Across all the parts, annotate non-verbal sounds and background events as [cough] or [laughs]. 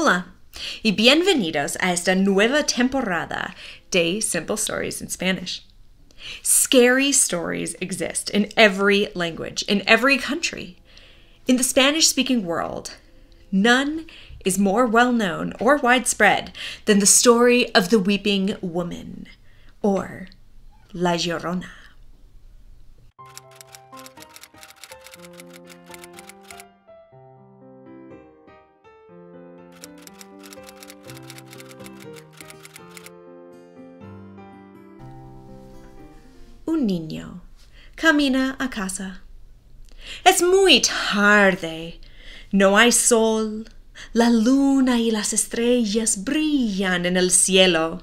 Hola y bienvenidos a esta nueva temporada de Simple Stories in Spanish. Scary stories exist in every language, in every country. In the Spanish speaking world, none is more well known or widespread than the story of the Weeping Woman, or La Llorona. niño. Camina a casa. Es muy tarde. No hay sol. La luna y las estrellas brillan en el cielo.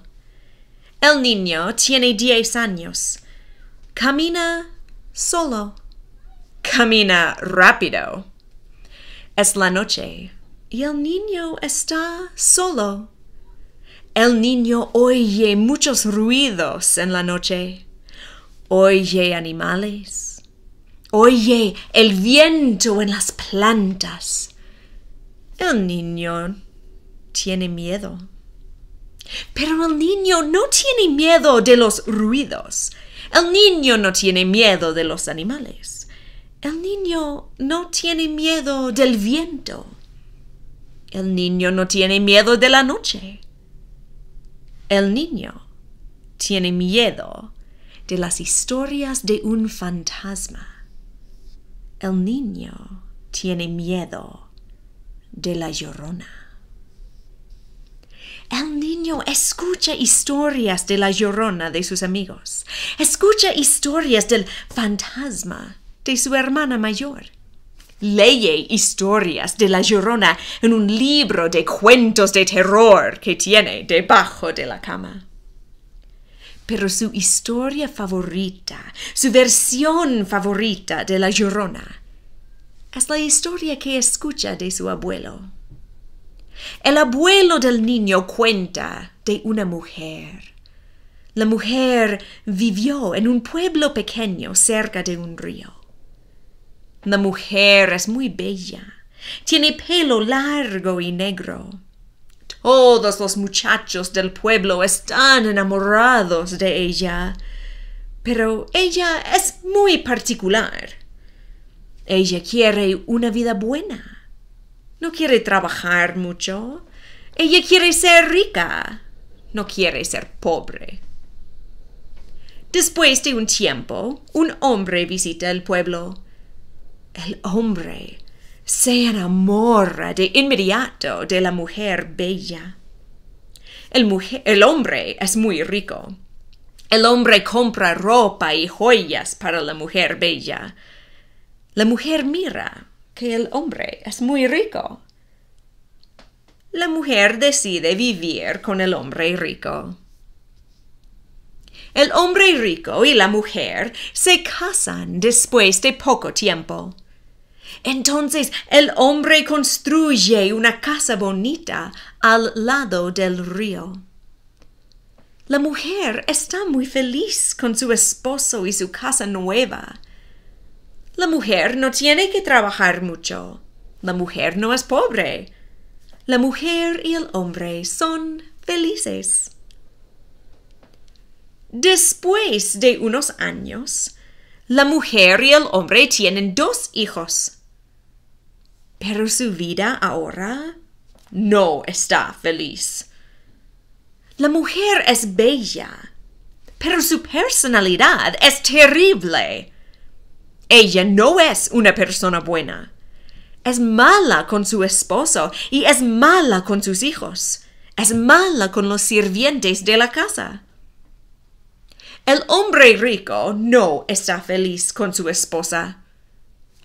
El niño tiene diez años. Camina solo. Camina rápido. Es la noche y el niño está solo. El niño oye muchos ruidos en la noche. Oye animales, oye el viento en las plantas. El niño tiene miedo. Pero el niño no tiene miedo de los ruidos. El niño no tiene miedo de los animales. El niño no tiene miedo del viento. El niño no tiene miedo de la noche. El niño tiene miedo de las historias de un fantasma. El niño tiene miedo de la llorona. El niño escucha historias de la llorona de sus amigos. Escucha historias del fantasma de su hermana mayor. lee historias de la llorona en un libro de cuentos de terror que tiene debajo de la cama pero su historia favorita, su versión favorita de La Llorona, es la historia que escucha de su abuelo. El abuelo del niño cuenta de una mujer. La mujer vivió en un pueblo pequeño cerca de un río. La mujer es muy bella, tiene pelo largo y negro todos los muchachos del pueblo están enamorados de ella. Pero ella es muy particular. Ella quiere una vida buena. No quiere trabajar mucho. Ella quiere ser rica. No quiere ser pobre. Después de un tiempo, un hombre visita el pueblo. El hombre se enamora de inmediato de la mujer bella. El, hombre es muy rico. El hombre compra ropa y joyas para la mujer bella. La mujer mira que el hombre es muy rico. La mujer decide vivir con el hombre rico. El hombre rico y la mujer se casan después de poco tiempo. Entonces el hombre construye una casa bonita al lado del río. La mujer está muy feliz con su esposo y su casa nueva. La mujer no tiene que trabajar mucho. La mujer no es pobre. La mujer y el hombre son felices. Después de unos años, la mujer y el hombre tienen dos hijos pero su vida ahora no está feliz. La mujer es bella, pero su personalidad es terrible. Ella no es una persona buena. Es mala con su esposo y es mala con sus hijos. Es mala con los sirvientes de la casa. El hombre rico no está feliz con su esposa.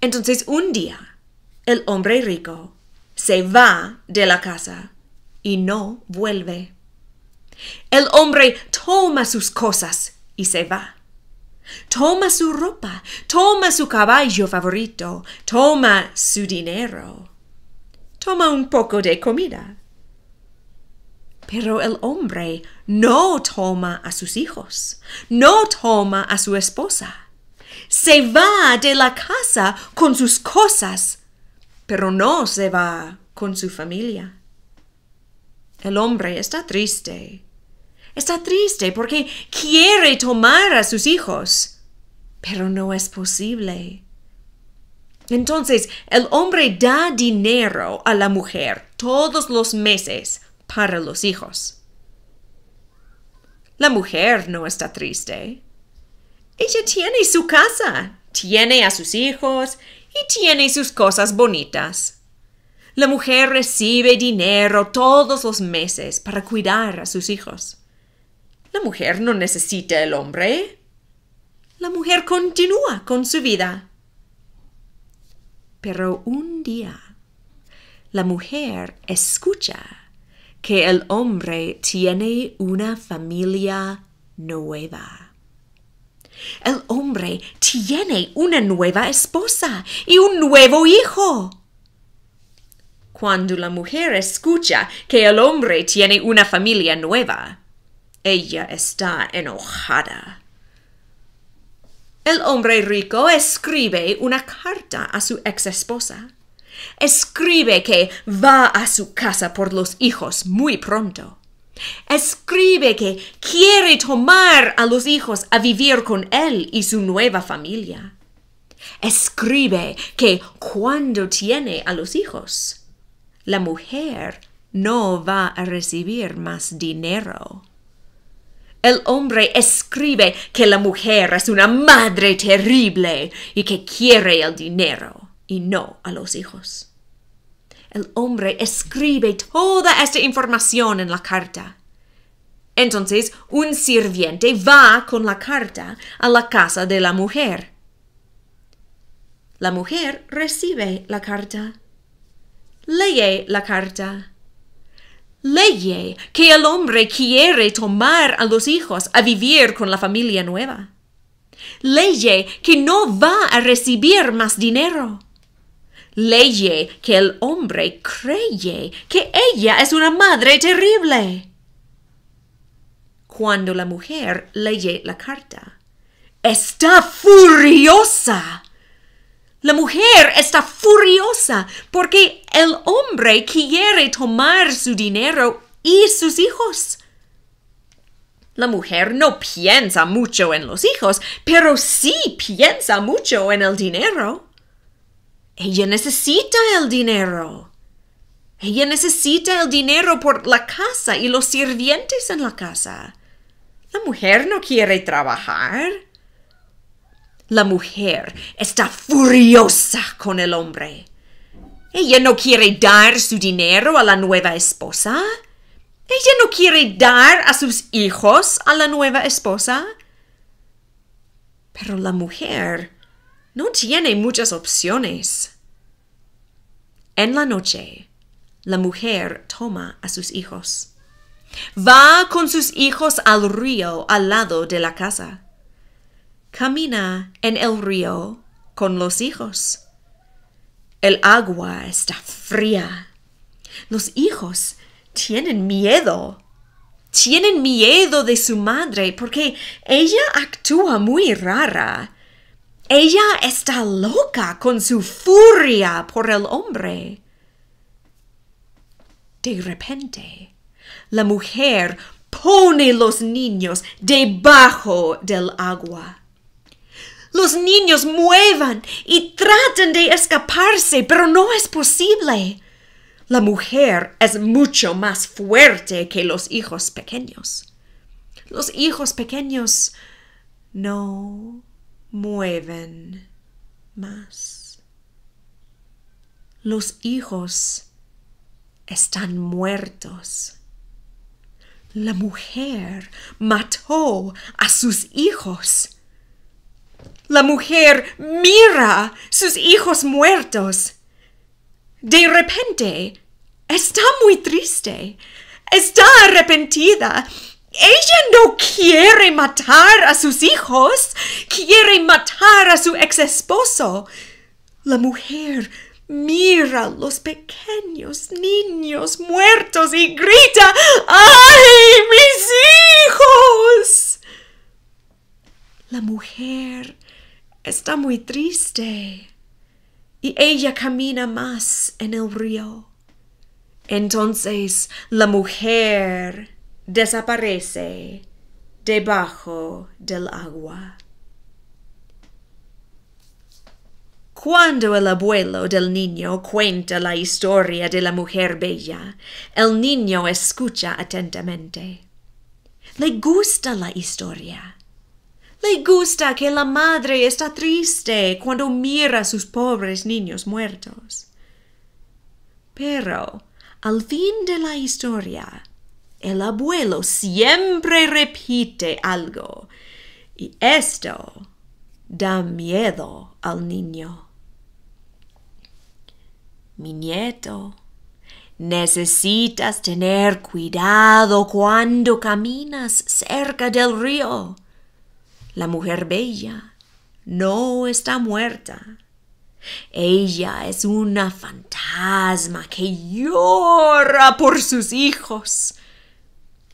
Entonces un día el hombre rico se va de la casa y no vuelve. El hombre toma sus cosas y se va. Toma su ropa, toma su caballo favorito, toma su dinero, toma un poco de comida. Pero el hombre no toma a sus hijos, no toma a su esposa. Se va de la casa con sus cosas pero no se va con su familia. El hombre está triste. Está triste porque quiere tomar a sus hijos, pero no es posible. Entonces, el hombre da dinero a la mujer todos los meses para los hijos. La mujer no está triste. Ella tiene su casa, tiene a sus hijos y tiene sus cosas bonitas. La mujer recibe dinero todos los meses para cuidar a sus hijos. La mujer no necesita el hombre. La mujer continúa con su vida. Pero un día, la mujer escucha que el hombre tiene una familia nueva. El hombre tiene una nueva esposa y un nuevo hijo. Cuando la mujer escucha que el hombre tiene una familia nueva, ella está enojada. El hombre rico escribe una carta a su ex esposa. Escribe que va a su casa por los hijos muy pronto Escribe que quiere tomar a los hijos a vivir con él y su nueva familia. Escribe que cuando tiene a los hijos, la mujer no va a recibir más dinero. El hombre escribe que la mujer es una madre terrible y que quiere el dinero y no a los hijos el hombre escribe toda esta información en la carta. Entonces, un sirviente va con la carta a la casa de la mujer. La mujer recibe la carta. Leye la carta. Leye que el hombre quiere tomar a los hijos a vivir con la familia nueva. Leye que no va a recibir más dinero leye que el hombre cree que ella es una madre terrible. Cuando la mujer leye la carta, está furiosa. La mujer está furiosa porque el hombre quiere tomar su dinero y sus hijos. La mujer no piensa mucho en los hijos, pero sí piensa mucho en el dinero. Ella necesita el dinero. Ella necesita el dinero por la casa y los sirvientes en la casa. La mujer no quiere trabajar. La mujer está furiosa con el hombre. Ella no quiere dar su dinero a la nueva esposa. Ella no quiere dar a sus hijos a la nueva esposa. Pero la mujer no tiene muchas opciones. En la noche, la mujer toma a sus hijos. Va con sus hijos al río al lado de la casa. Camina en el río con los hijos. El agua está fría. Los hijos tienen miedo. Tienen miedo de su madre porque ella actúa muy rara. Ella está loca con su furia por el hombre. De repente, la mujer pone los niños debajo del agua. Los niños muevan y tratan de escaparse, pero no es posible. La mujer es mucho más fuerte que los hijos pequeños. Los hijos pequeños no mueven más. Los hijos están muertos. La mujer mató a sus hijos. La mujer mira sus hijos muertos. De repente, está muy triste, está arrepentida ella no quiere matar a sus hijos, quiere matar a su ex esposo. La mujer mira los pequeños niños muertos y grita ¡Ay, mis hijos! La mujer está muy triste y ella camina más en el río. Entonces la mujer desaparece debajo del agua. Cuando el abuelo del niño cuenta la historia de la mujer bella, el niño escucha atentamente. Le gusta la historia. Le gusta que la madre está triste cuando mira a sus pobres niños muertos. Pero, al fin de la historia, el abuelo siempre repite algo y esto da miedo al niño. Mi nieto, necesitas tener cuidado cuando caminas cerca del río. La mujer bella no está muerta. Ella es una fantasma que llora por sus hijos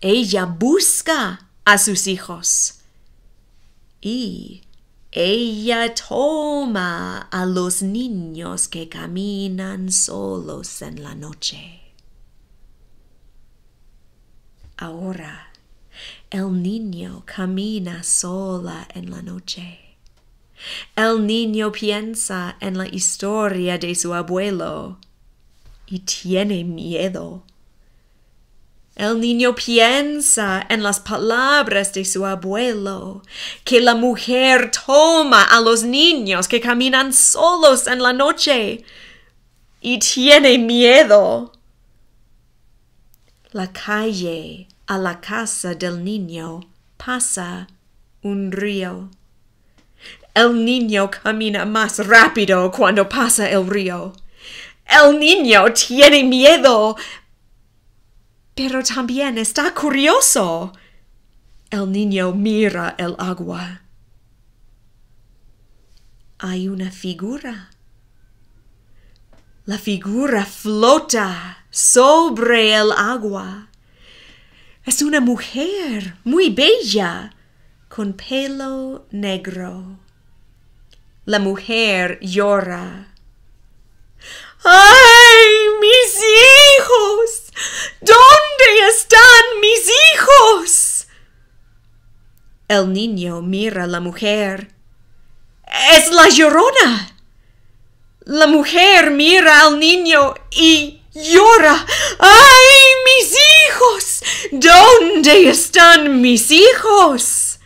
ella busca a sus hijos. Y ella toma a los niños que caminan solos en la noche. Ahora, el niño camina sola en la noche. El niño piensa en la historia de su abuelo y tiene miedo. El niño piensa en las palabras de su abuelo, que la mujer toma a los niños que caminan solos en la noche y tiene miedo. La calle a la casa del niño pasa un río. El niño camina más rápido cuando pasa el río. El niño tiene miedo, pero también está curioso. El niño mira el agua. Hay una figura. La figura flota sobre el agua. Es una mujer muy bella, con pelo negro. La mujer llora. ¡Ay, mis hijos! El niño mira a la mujer. Es la llorona. La mujer mira al niño y llora. ¡Ay, mis hijos! ¿Dónde están mis hijos?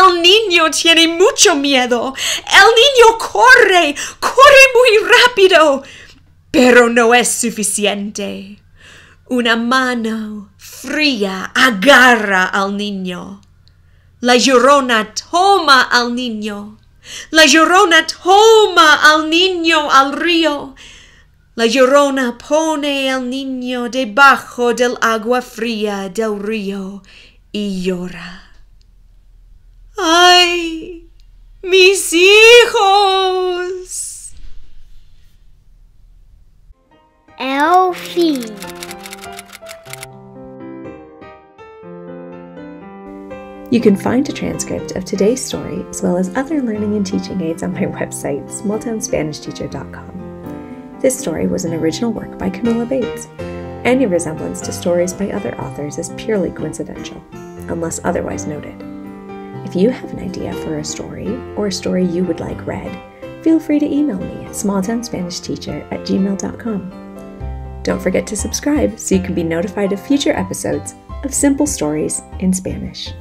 El niño tiene mucho miedo. El niño corre, corre muy rápido. Pero no es suficiente. Una mano fría agarra al niño. La llorona toma al niño. La llorona toma al niño al río. La llorona pone al niño debajo del agua fría del río y llora. ¡Ay! ¡Mis hijos! Elfie. You can find a transcript of today's story as well as other learning and teaching aids on my [laughs] website, smalltownspanishteacher.com. This story was an original work by Camilla Bates. Any resemblance to stories by other authors is purely coincidental, unless otherwise noted. If you have an idea for a story or a story you would like read, feel free to email me at smalltownspanishteacher at gmail.com. Don't forget to subscribe so you can be notified of future episodes of Simple Stories in Spanish.